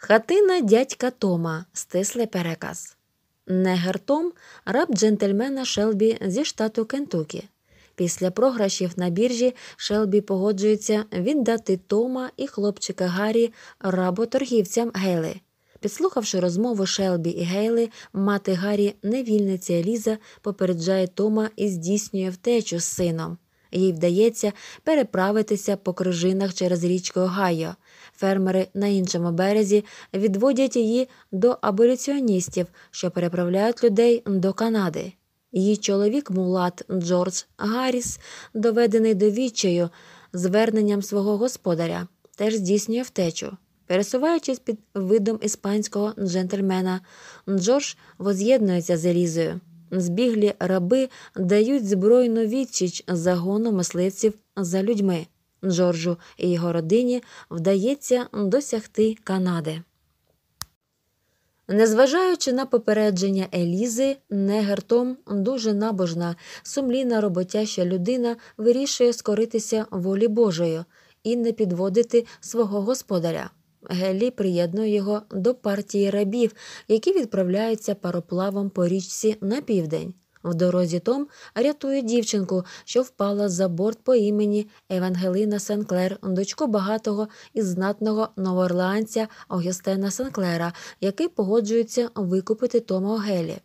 Хатина дядька Тома, стислий переказ. Негер Том – раб джентльмена Шелбі зі штату Кентукі. Після програшів на біржі Шелбі погоджується віддати Тома і хлопчика Гаррі работоргівцям Гейли. Підслухавши розмову Шелбі і Гейли, мати Гаррі, невільниця Еліза, попереджає Тома і здійснює втечу з сином. Їй вдається переправитися по крижинах через річку Огайо, Фермери на іншому березі відводять її до аболіціоністів, що переправляють людей до Канади. Її чоловік, мулат Джордж Гарріс, доведений до відчаю зверненням свого господаря, теж здійснює втечу. Пересуваючись під видом іспанського джентльмена, Джордж воз'єднується з Елізою. Збіглі раби дають збройну відчіч загону мисливців за людьми. Джорджу і його родині вдається досягти Канади. Незважаючи на попередження Елізи, Негертом дуже набожна, сумлінна роботяща людина вирішує скоритися волі Божої і не підводити свого господаря. Гелі приєднує його до партії рабів, які відправляються пароплавом по річці на південь. В дорозі Том рятує дівчинку, що впала за борт по імені Евангелина Сенклер, дочку багатого і знатного новоорлеанця Огюстена Сенклера, який погоджується викупити Тома Огелі.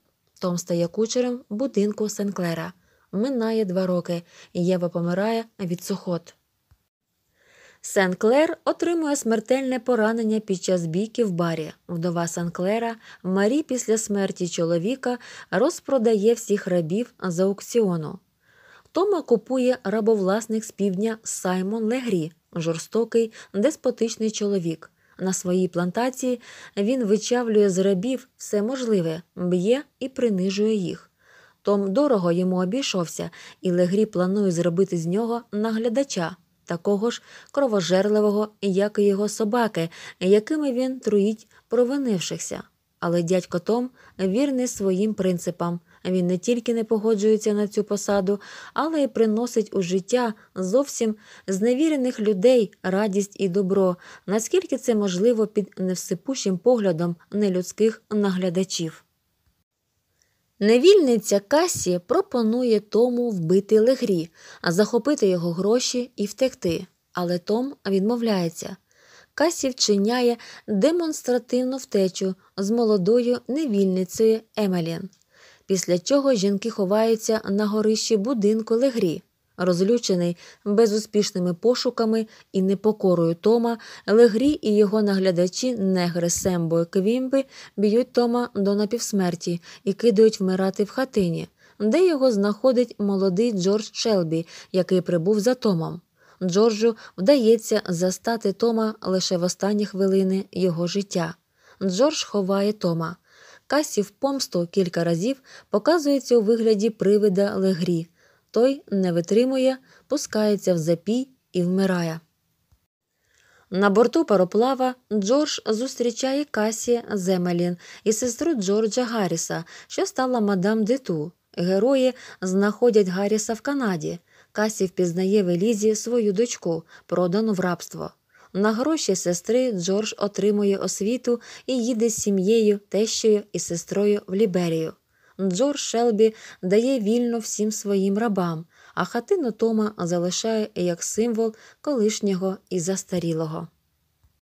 Том стає кучером будинку Сенклера. Минає два роки. Єва помирає від сухот. Сен-Клер отримує смертельне поранення під час бійки в барі. Вдова Сен-Клера Марі після смерті чоловіка розпродає всіх рабів з аукціону. Тома купує рабовласник з півдня Саймон Легрі, жорстокий, деспотичний чоловік. На своїй плантації він вичавлює з рабів все можливе, б'є і принижує їх. Том дорого йому обійшовся, і Легрі планує зробити з нього наглядача такого ж кровожерливого, як і його собаки, якими він труїть провинившихся. Але дядько Том вірний своїм принципам. Він не тільки не погоджується на цю посаду, але й приносить у життя зовсім зневірених людей радість і добро, наскільки це можливо під невсипущим поглядом нелюдських наглядачів. Невільниця Касі пропонує Тому вбити легрі, а захопити його гроші і втекти. Але Том відмовляється. Касі вчиняє демонстративну втечу з молодою невільницею Емелін, після чого жінки ховаються на горищі будинку легрі. Розлючений безуспішними пошуками і непокорою Тома, Легрі і його наглядачі, негри Сембо і Квімби, б'ють Тома до напівсмерті і кидають вмирати в хатині, де його знаходить молодий Джордж Челбі, який прибув за Томом. Джорджу вдається застати Тома лише в останні хвилини його життя. Джордж ховає Тома. Касі в помсту кілька разів показується у вигляді привида Легрі той не витримує, пускається в запій і вмирає. На борту пароплава Джордж зустрічає Касі Земелін і сестру Джорджа Гарріса, що стала мадам Дету. Герої знаходять Гарріса в Канаді. Касі впізнає в Елізі свою дочку, продану в рабство. На гроші сестри Джордж отримує освіту і їде з сім'єю, тещою і сестрою в Ліберію. Джор Шелбі дає вільно всім своїм рабам, а хатину Тома залишає як символ колишнього і застарілого.